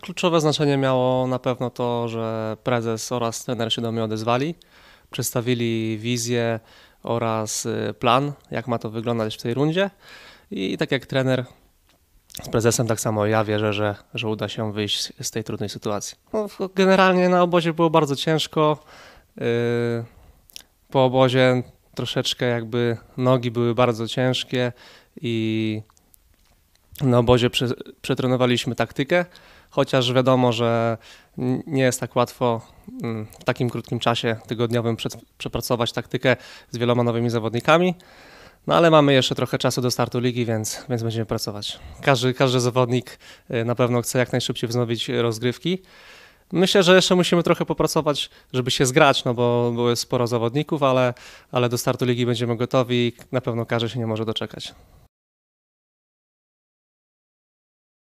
Kluczowe znaczenie miało na pewno to, że prezes oraz trener się do mnie odezwali, przedstawili wizję oraz y, plan, jak ma to wyglądać w tej rundzie. I tak jak trener z prezesem, tak samo ja wierzę, że, że uda się wyjść z tej trudnej sytuacji. No, generalnie na obozie było bardzo ciężko. Y, po obozie troszeczkę jakby nogi były bardzo ciężkie i na obozie przetrenowaliśmy taktykę, chociaż wiadomo, że nie jest tak łatwo mm, w takim krótkim czasie tygodniowym przepracować taktykę z wieloma nowymi zawodnikami. No ale mamy jeszcze trochę czasu do startu ligi, więc, więc będziemy pracować. Każdy, każdy zawodnik y, na pewno chce jak najszybciej wznowić rozgrywki. Myślę, że jeszcze musimy trochę popracować, żeby się zgrać, no bo było sporo zawodników, ale, ale do startu ligi będziemy gotowi i na pewno każdy się nie może doczekać.